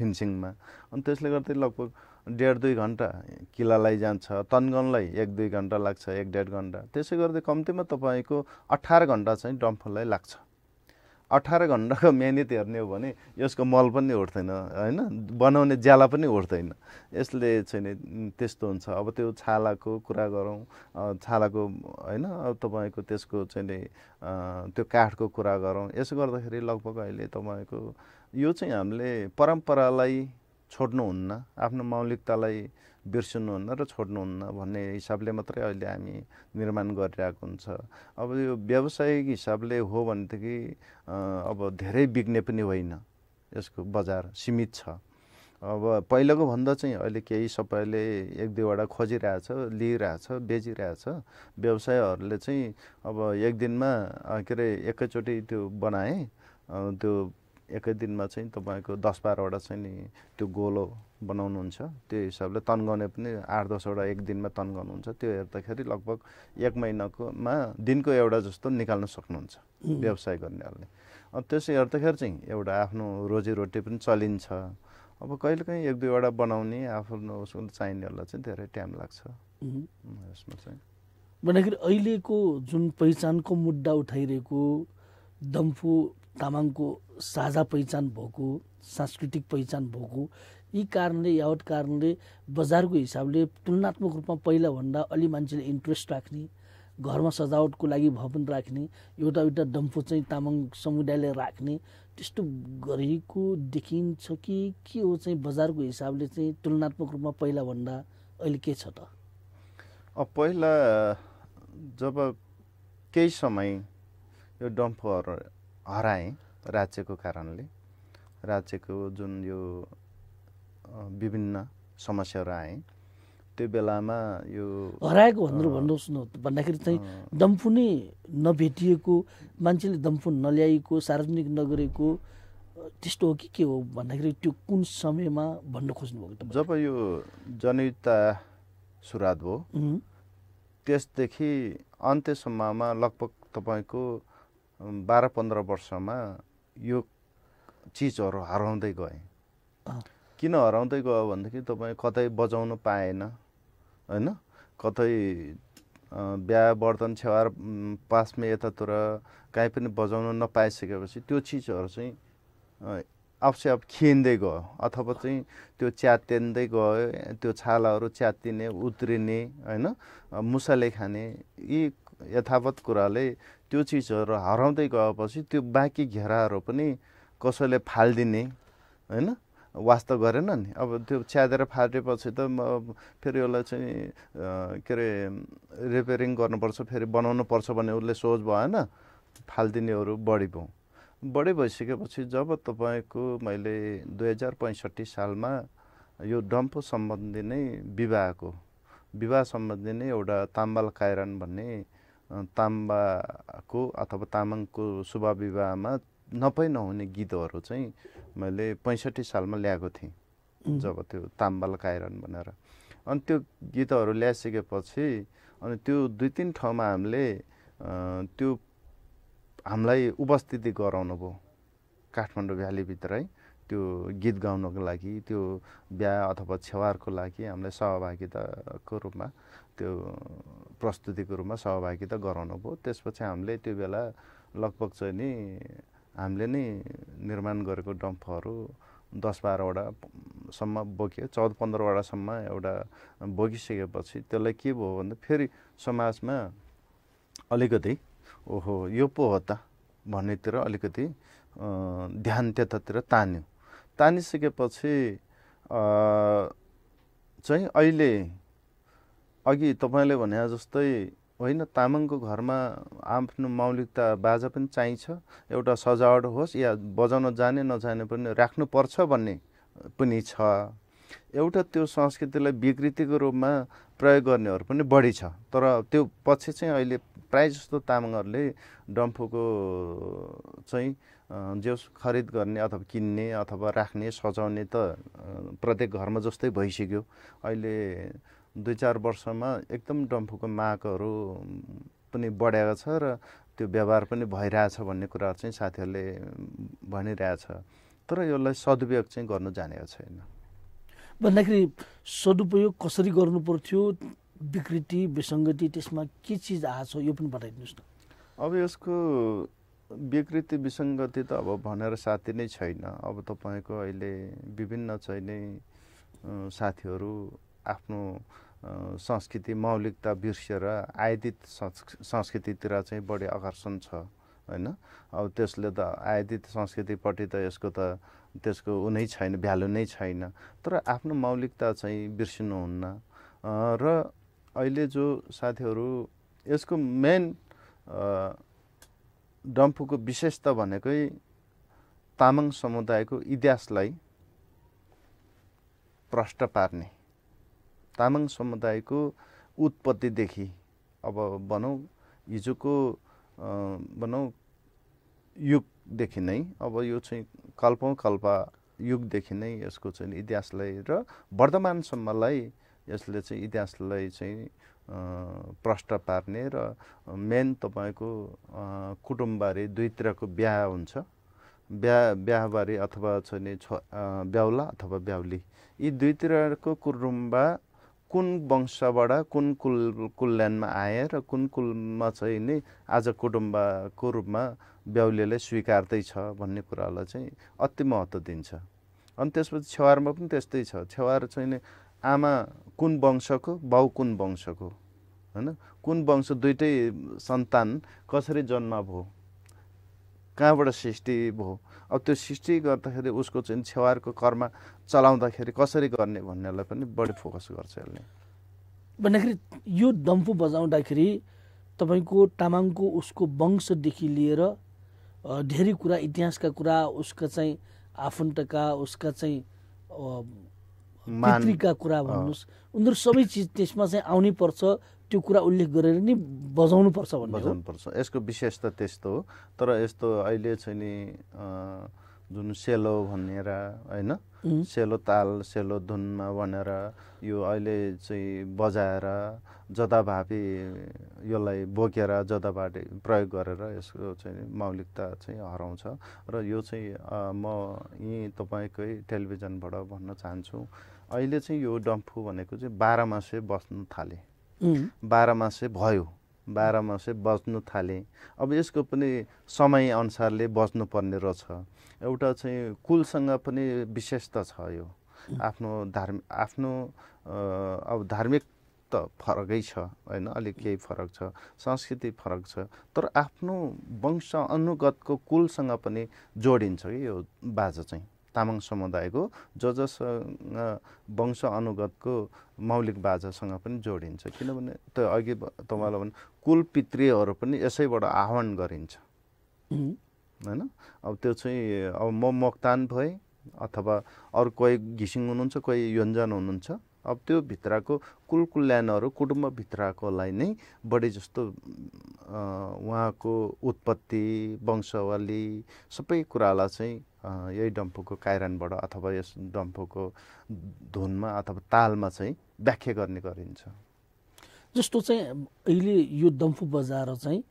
फिन्सिङमा अनि त्यसले गर्दा लगभग डेढ दुई घन्टा किलालाई जान्छ तनगनलाई एक दुई घन्टा लाग्छ एक डेढ घन्टा त्यसै गर्दै कम्तीमा तपाईँको अठार घन्टा चाहिँ डम्फललाई लाग्छ अठार घन्टाको मिहिनेत हेर्ने हो भने यसको मल पनि उठ्दैन होइन बनाउने ज्याला पनि उठ्दैन यसले छैन त्यस्तो हुन्छ अब त्यो छालाको कुरा गरौँ छालाको होइन अब तपाईँको त्यसको चाहिँ त्यो काठको कुरा गरौँ यसो गर्दाखेरि लगभग अहिले तपाईँको यो चाहिँ हामीले परम्परालाई छोड्नुहुन्न आफ्नो मौलिकतालाई बिर्सिनुहुन्न र छोड्नुहुन्न भन्ने हिसाबले मात्रै अहिले हामी निर्माण गरिरहेको हुन्छ अब यो व्यावसायिक हिसाबले हो भनेदेखि अब धेरै बिग्ने पनि होइन यसको बजार सीमित छ अब पहिलाको भन्दा चाहिँ अहिले केही सबैले एक दुईवटा खोजिरहेछ लिइरहेछ बेचिरहेछ व्यवसायहरूले चाहिँ अब एक दिनमा के अरे एकैचोटि त्यो बनाए त्यो एकै दिनमा चाहिँ तपाईँको दस बाह्रवटा चाहिँ नि त्यो गोलो बनाउनुहुन्छ त्यो हिसाबले तन्गाउने पनि आठ दसवटा एक दिनमा तन्गाउनुहुन्छ त्यो हेर्दाखेरि लगभग एक महिनाकोमा दिनको एउटा जस्तो निकाल्न सक्नुहुन्छ व्यवसाय गर्नेहरूले अब त्यसो हेर्दाखेरि चाहिँ एउटा आफ्नो रोजीरोटी पनि चलिन्छ अब कहिलेकाहीँ एक दुईवटा बनाउने आफ्नो उसको चाहिनेहरूलाई चाहिँ धेरै टाइम लाग्छ यसमा चाहिँ भन्दाखेरि अहिलेको जुन पहिचानको मुद्दा उठाइरहेको दम्फू तामाङको साझा पहिचान भएको सांस्कृतिक पहिचान भएको यी कारणले यावट कारणले बजारको हिसाबले तुलनात्मक रूपमा पहिलाभन्दा अलि मान्छेले इन्ट्रेस्ट राख्ने घरमा सजावटको लागि भवन राख्ने एउटा एउटा डम्फो चाहिँ तामाङ समुदायले राख्ने त्यस्तो गरेको देखिन्छ कि के हो चाहिँ बजारको हिसाबले चाहिँ तुलनात्मक रूपमा पहिलाभन्दा अहिले के छ त अब पहिला जब केही समय यो डम्फोहरू हराएँ राज्यको कारणले राज्यको जुन यो विभिन्न समस्याहरू आए त्यो बेलामा यो हराएको भनेर भन्नुहोस् न भन्दाखेरि चाहिँ दम्फुनै नभेटिएको मान्छेले दम्फु नल्याएको सार्वजनिक नगरेको त्यस्तो हो कि के हो भन्दाखेरि त्यो कुन समयमा भन्न खोज्नुभएको जब यो जनयुद्ध सुरुवात भयो त्यसदेखि अन्त्यसम्ममा लगभग तपाईँको बाह्र पन्ध्र वर्षमा यो चिजहरू हराउँदै गएँ किन हराउँदै गयो भनेदेखि तपाईँ कतै बजाउनु पाएन होइन कतै बिहा बर्तन छेवार पासमा यतातिर काहीँ पनि बजाउनु नपाइसकेपछि त्यो चिजहरू चाहिँ आफसे आफ खिन्दै गयो अथवा चाहिँ त्यो च्यातिँदै गयो त्यो छालाहरू च्यातिने उत्रिने होइन मुसाले खाने यी यथावत कुराले त्यो चिजहरू हराउँदै गएपछि त्यो बाँकी घेराहरू पनि कसैले फालिदिने होइन वास्तव गरेन नि अब त्यो च्यादेर फाटेपछि त म फेरि उसलाई चाहिँ के अरे रिपेरिङ गर्नुपर्छ फेरि बनाउनु पर्छ भन्ने उसले सोच भएन फालिदिनेहरू बढी भयो बढी भइसकेपछि जब तपाईँको मैले दुई हजार पैँसठी सालमा यो डम्पो सम्बन्धी नै विवाहको विवाह सम्बन्धी नै एउटा ताम्बाल कायरन भन्ने ताम्बाको अथवा तामाङको शुभ विवाहमा नपै नहुने गीतहरू चाहिँ मैले पैँसठी सालमा ल्याएको थिएँ जब त्यो ताम्बाल कायरन भनेर अनि त्यो गीतहरू ल्याइसकेपछि अनि त्यो दुई तिन ठाउँमा हामीले त्यो हामीलाई उपस्थिति गराउनु भयो काठमाडौँ भ्यालीभित्रै त्यो गीत गाउनको लागि त्यो बिहा अथवा छेवारको लागि हामीलाई सहभागिताको रूपमा त्यो प्रस्तुतिको रूपमा सहभागिता गराउनु भयो त्यसपछि हामीले त्यो बेला लगभग चाहिँ नि हामीले नै निर्माण गरेको डम्फहरू दस बाह्रवटासम्म बोक्यो चौध पन्ध्रवटासम्म एउटा बोकिसकेपछि त्यसलाई के भयो भन्दा फेरि समाजमा अलिकति ओहो यो पो हो त भन्नेतिर अलिकति ध्यान त्यतातिर तान्यो तानिसकेपछि चाहिँ अहिले अघि तपाईँले भने जस्तै होइन तामाङको घरमा आफ्नो मौलिकता बाजा पनि चाहिन्छ एउटा सजावट होस् या बजाउन जाने नजाने पनि राख्नुपर्छ भन्ने पनि छ एउटा त्यो संस्कृतिलाई विकृतिको रूपमा प्रयोग गर्नेहरू पनि बढी छ तर त्यो पछि चाहिँ अहिले प्रायः जस्तो तामाङहरूले डम्फुको चाहिँ जो खरिद गर्ने अथवा किन्ने अथवा राख्ने सजाउने त प्रत्येक घरमा जस्तै भइसक्यो अहिले दुई चार वर्षमा एकदम डम्फुको मागहरू पनि बढेको छ र त्यो व्यवहार पनि भइरहेछ भन्ने कुराहरू चाहिँ साथीहरूले भनिरहेछ तर यसलाई सदुपयोग चाहिँ गर्नु जानेको छैन भन्दाखेरि सदुपयोग कसरी गर्नु पर्थ्यो विकृति विसङ्गति त्यसमा के चिज आएको छ यो पनि बताइदिनुहोस् न अब यसको विकृति विसङ्गति त अब भनेर साथी नै छैन अब तपाईँको अहिले विभिन्न चाहिँ नै साथीहरू आफ्नो संस्कृति मौलिकता बिर्सिएर आयातित संस्कृतितिर चाहिँ बढी आकर्षण छ होइन अब त्यसले त आयोजित संस्कृतिपट्टि त यसको त त्यसको ऊ नै छैन भ्यालु नै छैन तर आफ्नो मौलिकता चाहिँ बिर्सिनुहुन्न र अहिले जो साथीहरू यसको मेन डम्फुको विशेषता भनेकै तामाङ समुदायको इतिहासलाई प्रष्ट पार्ने तामाङ समुदायको उत्पत्तिदेखि अब भनौँ हिजोको भनौँ युगदेखि नै अब यो चाहिँ कल्प कल्पा युगदेखि नै यसको चाहिँ इतिहासलाई र वर्तमानसम्मलाई यसले चाहिँ इतिहासलाई चाहिँ प्रष्ट पार्ने र मेन तपाईँको कुटुम्बबारे दुईतिरको बिहा हुन्छ बिहा बिहाबारे अथवा छ नि छ ब्याउला अथवा ब्याउली यी दुईतिरको कुटुम्बा कुन वंशबाट कुन कुल कुल्याणमा आए र कुन कुलमा चाहिँ नि आज कुटुम्बको रूपमा स्वीकार्दै छ भन्ने कुरालाई चाहिँ अति महत्त्व दिन्छ अनि त्यसपछि छेवारमा पनि त्यस्तै छ छेवार चाहिँ नि आमा कुन वंशको बाउ कुन वंशको होइन कुन वंश दुइटै सन्तान कसरी जन्म भयो कहाँबाट सृष्टि भयो अब त्यो सृष्टि गर्दाखेरि उसको चाहिँ छेवारको कर्म चलाउँदाखेरि कसरी गर्ने भन्नेलाई पनि बढी फोकस गर्छ यसले भन्दाखेरि यो दम्फु बजाउँदाखेरि तपाईँको तामाङको उसको वंशदेखि लिएर धेरै कुरा इतिहासका कुरा उसका चाहिँ आफन्तका उसका चाहिँ पितृका कुरा भन्नुहोस् उनीहरू सबै चिज त्यसमा चाहिँ आउनै पर्छ त्यो कुरा उल्लेख गरेर नि बजाउनुपर्छ भन्ने बजाउनुपर्छ यसको विशेषता त्यस्तो हो तर यस्तो अहिले चाहिँ नि जुन सेलो भनेर होइन सेलो ताल सेलो धुनमा भनेर यो अहिले चाहिँ बजाएर जदाभावी यसलाई बोकेर जदाभावी प्रयोग गरेर यसको चाहिँ मौलिकता चाहिँ हराउँछ र यो चाहिँ म यहीँ तपाईँकै टेलिभिजनबाट भन्न चाहन्छु अहिले चाहिँ यो डम्फू भनेको चाहिँ बाह्र मासे बस्नु थालेँ बाह्र मासे भयो बाह्र मासे बच्नु थाले अब यसको पनि समयअनुसारले पर्ने रहेछ एउटा चाहिँ कुलसँग पनि विशेषता छ यो आफ्नो धार्म आफ्नो अब धार्मिक त फरकै छ होइन अलिक केही फरक छ संस्कृति फरक छ तर आफ्नो वंश अनुगतको कुलसँग पनि जोडिन्छ कि यो बाजा चाहिँ तामाङ समुदायको ज जसँग वंश अनुगतको मौलिक बाजासँग पनि जोडिन्छ किनभने त्यो अघि तपाईँलाई भने कुल पितृहरू पनि यसैबाट आह्वान गरिन्छ होइन अब त्यो चाहिँ अब म मोक्तान भएँ अथवा अरू कोही घिसिङ हुनुहुन्छ कोही योन्जन हुनुहुन्छ अब त्यो भित्रको कुल कुल्याणहरू कुटुम्बभित्रकोलाई नै बढी जस्तो उहाँको उत्पत्ति वंशवाली सबै कुरालाई चाहिँ यही डम्फुको कायरनबाट अथवा यस डम्फुको धुनमा अथवा तालमा चाहिँ व्याख्या गर्ने गरिन्छ जस्तो चाहिँ अहिले यो डम्फु बजाएर चाहिँ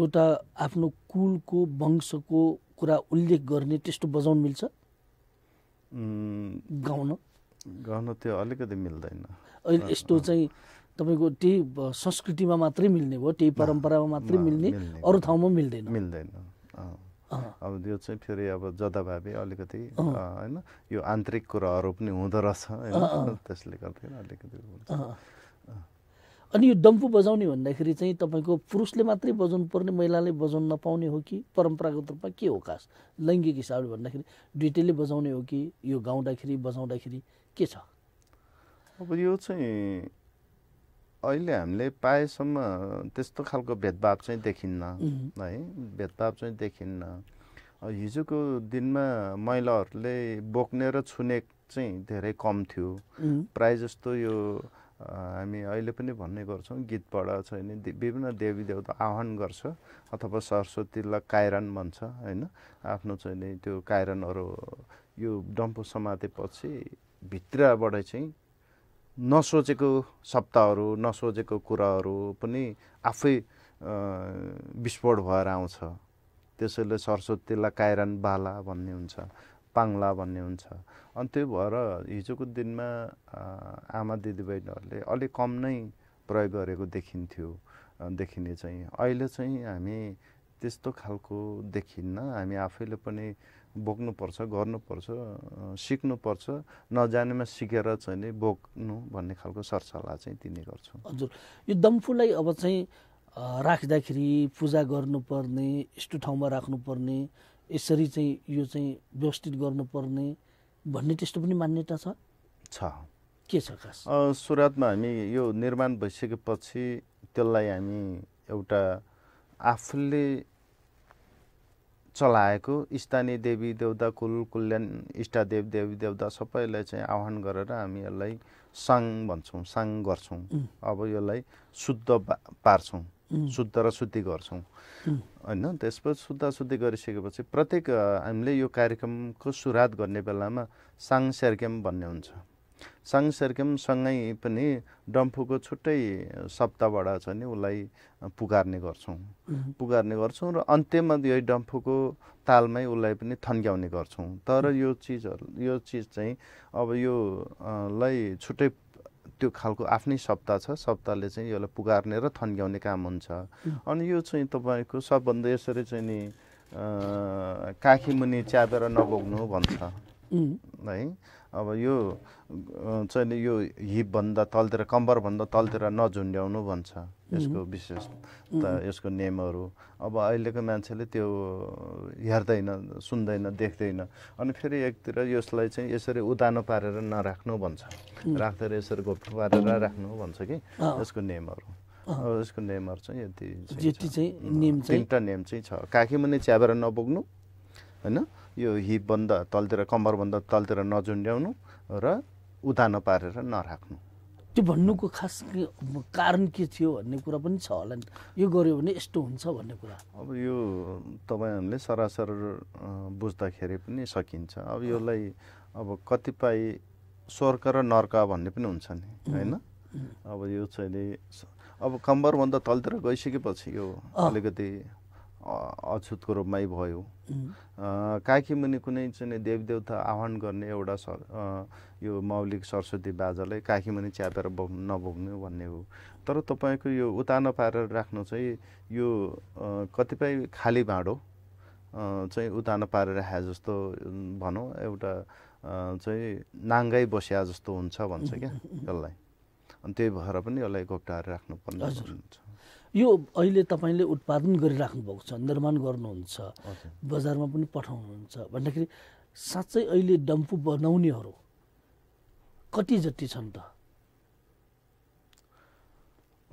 एउटा आफ्नो कुलको वंशको कुरा उल्लेख गर्ने त्यस्तो बजाउनु मिल्छ गाउन गर्नु त्यो अलिकति मिल्दैन अहिले यस्तो चाहिँ तपाईँको त्यही संस्कृतिमा मात्रै मिल्ने भयो त्यही परम्परामा मात्रै मिल्ने अरू ठाउँमा मिल्दैन मिल्दैन अब यो चाहिँ फेरि अब जथाभावी अलिकति होइन यो आन्तरिक कुराहरू पनि हुँदो रहेछ त्यसले गर्दाखेरि अलिकति अनि यो डम्फू बजाउने भन्दाखेरि चाहिँ तपाईँको पुरुषले मात्रै बजाउनु पर्ने महिलाले बजाउनु नपाउने हो कि परम्परागत रूपमा के हो खास लैङ्गिक हिसाबले भन्दाखेरि दुइटैले बजाउने हो कि यो गाउँदाखेरि बजाउँदाखेरि के छ अब यो चाहिँ अहिले हामीले पाएसम्म त्यस्तो खालको भेदभाव चाहिँ देखिन्न है भेदभाव चाहिँ देखिन्न हिजोको दिनमा महिलाहरूले बोक्ने र छुने चाहिँ धेरै कम थियो प्रायः जस्तो यो हामी अहिले पनि भन्ने गर्छौँ गीतबाट नि विभिन्न देवी देवता आह्वान गर्छ अथवा सरस्वतीलाई कायरन भन्छ होइन आफ्नो चाहिँ नि त्यो कायरनहरू यो डम्पो समातेपछि भित्रबाट चाहिँ नसोचेको शब्दहरू नसोचेको कुराहरू पनि आफै विस्फोट भएर आउँछ त्यसैले सरस्वतीलाई कायरन बाला भन्ने हुन्छ पाङ्ला भन्ने हुन्छ अनि त्यो भएर हिजोको दिनमा आमा दिदीबहिनीहरूले अलिक कम नै प्रयोग गरेको देखिन्थ्यो देखिने चाहिँ अहिले चाहिँ हामी त्यस्तो खालको देखिन्न हामी आफैले पनि बोक्नुपर्छ गर्नुपर्छ सिक्नुपर्छ नजानेमा सिकेर चाहिँ नि बोक्नु भन्ने खालको सरसल्लाह चाहिँ दिने गर्छौँ हजुर यो दम्फुलाई अब चाहिँ राख्दाखेरि पूजा गर्नुपर्ने यस्तो ठाउँमा राख्नुपर्ने यसरी चाहिँ यो चाहिँ व्यवस्थित गर्नुपर्ने भन्ने त्यस्तो पनि मान्यता छ छ के छ खास सुरुवातमा हामी यो निर्माण भइसकेपछि त्यसलाई हामी एउटा आफूले चलाएको स्थानीय देवी देवता कुल कुल्याण इष्टादेव देवी देवता सबैलाई चाहिँ आह्वान गरेर हामी यसलाई साङ भन्छौँ साङ गर्छौँ अब यसलाई शुद्ध पार्छौँ शुद्ध र शुद्धि गर्छौँ होइन त्यसपछि शुद्ध शुद्धि गरिसकेपछि प्रत्येक हामीले यो कार्यक्रमको सुरुवात गर्ने बेलामा साङ सेर्केम भन्ने हुन्छ साङ्सेर्केम सँगै पनि डम्फुको छुट्टै शब्दबाट छ नि उसलाई पुगार्ने गर्छौँ पुगार्ने गर्छौँ र अन्त्यमा यही डम्फुको तालमै उसलाई पनि थन्क्याउने गर्छौँ तर यो चिजहरू यो चिज चाहिँ अब यो लाई छुट्टै त्यो खालको आफ्नै सप्ताह छ सप्ताहले चाहिँ यसलाई पुगार्ने र थन्क्याउने काम हुन्छ अनि यो चाहिँ तपाईँको सबभन्दा यसरी चाहिँ नि काखी मुनि च्यापेर नबोक्नु भन्छ है अब यो चाहिँ यो हिपभन्दा तलतिर कम्बरभन्दा तलतिर नझुन्ड्याउनु भन्छ यसको विशेष त यसको नियमहरू अब अहिलेको मान्छेले त्यो हेर्दैन सुन्दैन देख्दैन अनि फेरि एकतिर यसलाई चाहिँ यसरी उदानो पारेर नराख्नु भन्छ राख्दै यसरी घोप्टो पारेर राख्नु भन्छ कि यसको नियमहरू यसको नियमहरू चाहिँ यति चाहिँ नियम चाहिँ छ काखीमुनि च्याबेर नबोक्नु होइन यो हिपभन्दा तलतिर कम्मरभन्दा तलतिर नझुन्ड्याउनु र उता नपारेर नराख्नु त्यो भन्नुको खास कारण के थियो भन्ने कुरा पनि छ होला नि यो गर्यो भने यस्तो हुन्छ भन्ने कुरा अब यो तपाईँहरूले सरासर बुझ्दाखेरि पनि सकिन्छ अब यसलाई अब कतिपय स्वर्ग र नर्क भन्ने पनि हुन्छ नि होइन अब यो चाहिँ अब कम्बरभन्दा तलतिर गइसकेपछि यो अलिकति अछुतको रूपमै भयो काकी मुनि कुनै चाहिँ देवदेवता आह्वान गर्ने एउटा सर यो मौलिक सरस्वती बाजालाई मुनि च्यापेर बोक्नु नबोक्नु भन्ने हो तर तपाईँको यो उता नपारेर राख्नु चाहिँ यो कतिपय खाली भाँडो चाहिँ उता नपारेर राखे जस्तो भनौँ एउटा चाहिँ नाङ्गै बस्या जस्तो हुन्छ भन्छ क्या यसलाई अनि त्यही भएर पनि यसलाई घोप्टाएर राख्नुपर्ने हुन्छ यो अहिले तपाईँले उत्पादन गरिराख्नु भएको छ निर्माण गर्नुहुन्छ बजारमा पनि पठाउनुहुन्छ भन्दाखेरि साँच्चै अहिले डम्फू बनाउनेहरू कति जति छन् त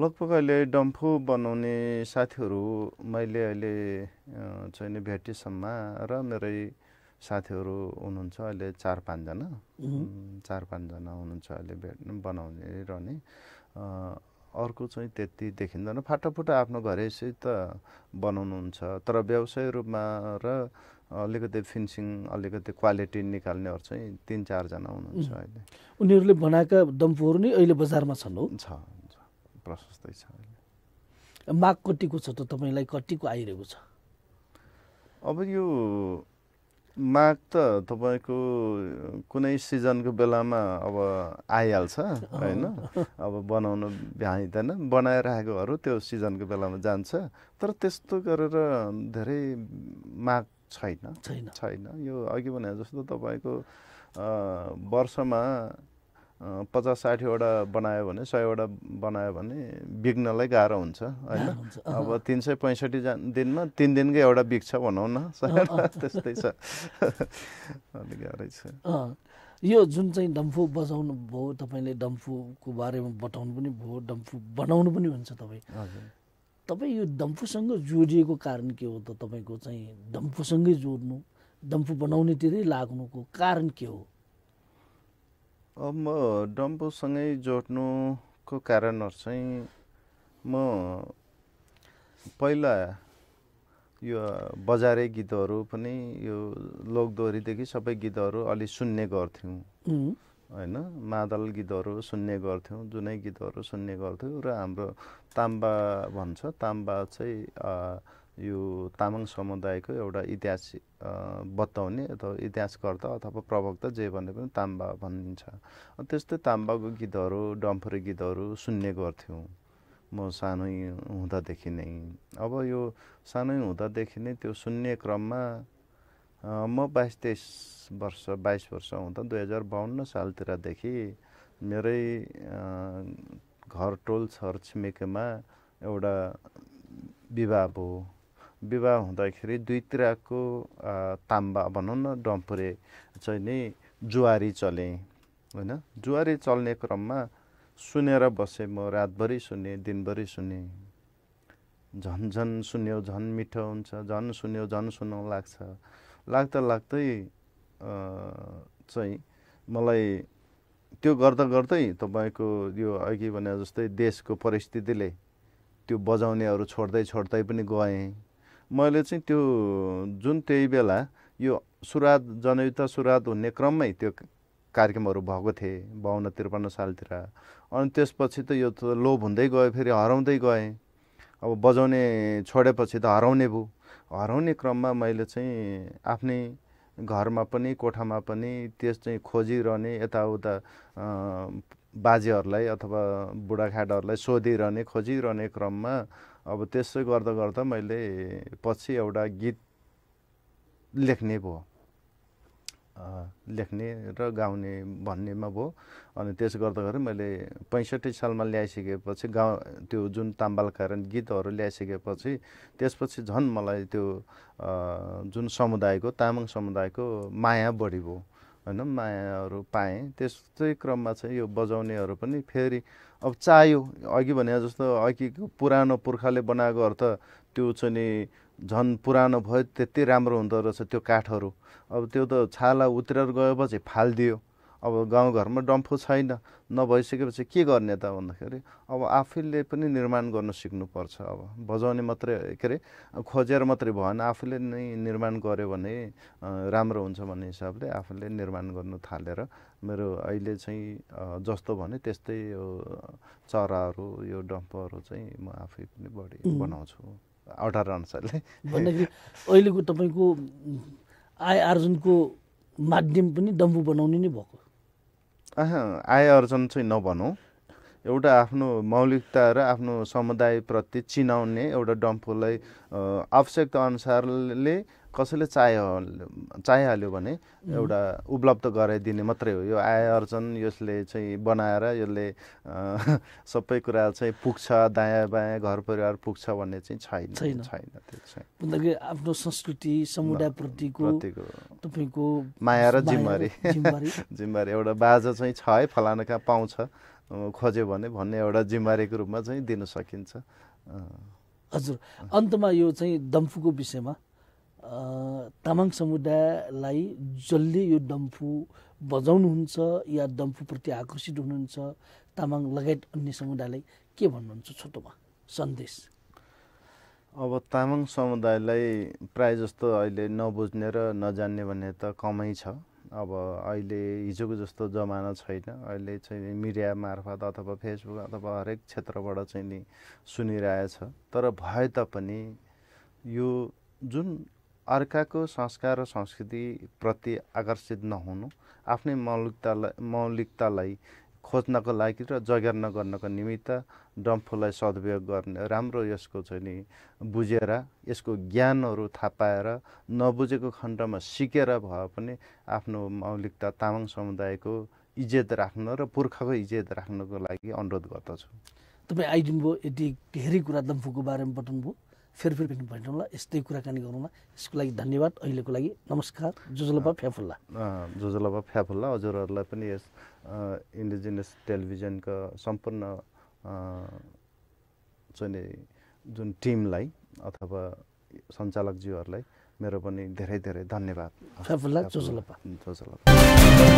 लगभग अहिले डम्फू बनाउने साथीहरू मैले अहिले चाहिँ भेटेसम्म र मेरै साथीहरू हुनुहुन्छ अहिले चार पाँचजना चार पाँचजना हुनुहुन्छ अहिले भेट बनाउने रहने अर्को चाहिँ त्यति देखिँदैन फाटाफुटा आफ्नो घरैसित त बनाउनुहुन्छ तर व्यवसाय रूपमा र अलिकति फिनिसिङ अलिकति क्वालिटी निकाल्नेहरू चाहिँ तिन चारजना हुनुहुन्छ अहिले उनीहरूले बनाएका दम्फूहरू नै अहिले बजारमा छन् हो छ प्रशस्तै छ माग कतिको छ त तपाईँलाई कतिको आइरहेको छ अब यो माघ त तपाईँको कुनै सिजनको बेलामा अब आइहाल्छ होइन अब बनाउन भ्याइँदैन बनाएर त्यो सिजनको बेलामा जान्छ तर त्यस्तो गरेर धेरै माग छैन छैन छैन यो अघि भने जस्तो तपाईँको वर्षमा पचास साठीवटा बनायो भने सयवटा बनायो भने बिग्नलाई गाह्रो हुन्छ होइन अब तिन सय पैँसठी दिनमा तिन दिनकै एउटा बिग्छ भनौँ न त्यस्तै छ अलिक गाह्रै छ यो जुन चाहिँ डम्फू बजाउनु भयो तपाईँले डम्फुको बारेमा बताउनु पनि भयो डम्फू बनाउनु पनि हुन्छ तपाईँ तपाईँ यो डम्फुसँग जोडिएको कारण के हो त तपाईँको चाहिँ डम्फुसँगै जोड्नु डम्फु बनाउनेतिरै लाग्नुको कारण के हो अब म डम्बोसँगै जोड्नुको कारणहरू चाहिँ म पहिला यो बजारे गीतहरू पनि यो लोकदोहोरीदेखि सबै गीतहरू अलि सुन्ने गर्थ्यौँ होइन मादल गीतहरू सुन्ने गर्थ्यौँ जुनै गीतहरू सुन्ने गर्थ्यौँ र हाम्रो ताम्बा भन्छ ताम्बा चाहिँ यो तामाङ समुदायको एउटा इतिहास बताउने अथवा इतिहासकर्ता अथवा प्रवक्ता जे भने पनि ताम्बा भनिन्छ त्यस्तै ताम्बाको गीतहरू डम्फरे गीतहरू सुन्ने गर्थ्यौँ म सानै हुँदादेखि नै अब यो सानै हुँदादेखि नै त्यो सुन्ने क्रममा म बाइस तेइस वर्ष बाइस वर्ष हुँदा दुई हजार बाहन्न सालतिरदेखि मेरै घर टोल छर छिमेकीमा एउटा विवाह भयो विवाह हुँदाखेरि दुई तिराको ताम्बा भनौँ न डम्पुरे चाहिँ नै जुवारी चले होइन जुवारी चल्ने क्रममा सुनेर बसेँ म रातभरि सुने दिनभरि सुने झन् झन् सुन्यो झन् मिठो हुन्छ झन् सुन्यो झन् सुन लाग्छ लाग्दा लाग्दै चाहिँ मलाई त्यो गर्दा गर्दै तपाईँको यो अघि भने जस्तै देशको परिस्थितिले त्यो बजाउनेहरू छोड्दै छोड्दै पनि गएँ मैले चाहिँ त्यो जुन त्यही बेला यो सुरुवात जनयुद्ध सुरुवात हुने क्रममै त्यो कार्यक्रमहरू भएको थिए बाहन्न त्रिपन्न सालतिर अनि त्यसपछि त यो त लोभ हुँदै गयो फेरि हराउँदै गएँ अब बजाउने छोडेपछि त हराउने भयो हराउने क्रममा मैले चाहिँ आफ्नै घरमा पनि कोठामा पनि त्यस चाहिँ खोजिरहने यताउता बाजेहरूलाई अथवा बुढाखाटाहरूलाई सोधिरहने खोजिरहने क्रममा अब त्यसो गर्दा गर्दा मैले पछि एउटा गीत लेख्ने भयो लेख्ने र गाउने भन्नेमा भयो अनि त्यसो गर्दा गर्दै मैले पैँसठी सालमा ल्याइसकेपछि गाउँ त्यो जुन ताम्बाल कारण गीतहरू ल्याइसकेपछि त्यसपछि झन् मलाई त्यो जुन समुदायको तामाङ समुदायको माया बढी भयो होइन मायाहरू पाएँ त्यस्तै क्रममा चाहिँ यो बजाउनेहरू पनि फेरि अब चाह्यो अघि भने जस्तो अघि पुरानो पुर्खाले बनाएकोहरू त त्यो चाहिँ नि झन् पुरानो भयो त्यति राम्रो हुँदो रहेछ त्यो काठहरू अब त्यो त छाला उत्रेर गएपछि फालिदियो अब गाउँघरमा डम्फो छैन नभइसकेपछि के गर्ने त भन्दाखेरि अब आफैले पनि निर्माण गर्न सिक्नुपर्छ अब बजाउने मात्रै के अरे खोजेर मात्रै भएन आफूले नै निर्माण गर्यो भने राम्रो हुन्छ भन्ने हिसाबले आफूले निर्माण गर्नु थालेर मेरो अहिले चाहिँ जस्तो भने त्यस्तै यो चराहरू यो डम्फहरू चाहिँ म आफै पनि बढी बनाउँछु अठार अनुसारले भन्दाखेरि अहिलेको तपाईँको आय आर्जनको माध्यम पनि डम्फू बनाउने नै भएको आय अर्जन चाहिँ नबनौँ एउटा आफ्नो मौलिकता र आफ्नो समुदायप्रति चिनाउने एउटा डम्फुलाई आवश्यकता अनुसारले कसैले चाह्यो चाहिहाल्यो भने एउटा उपलब्ध गराइदिने मात्रै हो यो आय अर्जन यसले चाहिँ बनाएर यसले सबै कुरा चाहिँ पुग्छ दायाँ बायाँ घर परिवार पुग्छ भन्ने चाहिँ छैन छैन त्यो चाहिँ आफ्नो संस्कृति समुदायप्रतिको तपाईँको माया र जिम्मेवारी जिम्मेवारी एउटा बाजा चाहिँ छ है फलाना कहाँ पाउँछ खोज्यो भने भन्ने एउटा जिम्मेवारीको रूपमा चाहिँ दिन सकिन्छ हजुर अन्तमा यो चाहिँ दम्फुको विषयमा तामाङ समुदायलाई जसले यो डम्फु बजाउनुहुन्छ या डम्फुप्रति आकर्षित हुनुहुन्छ तामाङ लगायत अन्य समुदायलाई के भन्नुहुन्छ छोटोमा सन्देश अब तामाङ समुदायलाई प्रायः जस्तो अहिले नबुझ्ने र नजान्ने भन्ने त कमै छ अब अहिले हिजोको जस्तो जमाना छैन अहिले चाहिँ मिडिया मार्फत अथवा फेसबुक अथवा हरेक क्षेत्रबाट चाहिँ नि सुनिरहेछ तर भए तापनि यो जुन अर्काको संस्कार र संस्कृतिप्रति आकर्षित नहुनु आफ्नै मौलिकतालाई मौलिकतालाई खोज्नको लागि र जगेर्न गर्नको निमित्त डम्फूलाई सदुपयोग गर्ने राम्रो यसको चाहिँ नि बुझेर यसको ज्ञानहरू थाहा पाएर नबुझेको खण्डमा सिकेर भए पनि आफ्नो मौलिकता तामाङ समुदायको इज्जत राख्न र पुर्खाको इज्जत राख्नको लागि अनुरोध गर्दछु तपाईँ आइदिनुभयो यति धेरै कुरा डम्फूको बारेमा बताउनुभयो फेरि पनि भेटौँला यस्तै कुराकानी गरौँला यसको लागि धन्यवाद अहिलेको लागि नमस्कार जोजलबा फ्याफुल्ला जोजलबा फ्याफुल्ला हजुरहरूलाई पनि यस इन्डिजिनियस टेलिभिजनका सम्पूर्ण चाहिँ जुन टिमलाई अथवा सञ्चालकज्यूहरूलाई मेरो पनि धेरै धेरै धन्यवाद जोजलपा जोजलपा